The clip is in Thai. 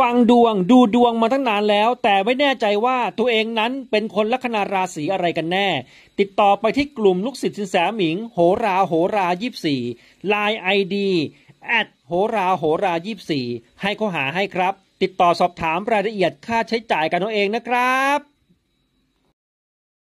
ฟังดวงดูดวงมาตั้งนานแล้ว แต่ไม่แน่ใจว่าตัวเองนั้นเป็นคนลัคนาราศีอะไรกันแน่ ติดต่อไปที่กลุ่มลูกศิษย์สินแสหมิง โหราโหรายี่สี่ลายไอดีแอดโหราโหรายี่สี่ให้เขาหาให้ครับ ติดต่อสอบถามรายละเอียดค่าใช้จ่ายกันตัวเองนะครับ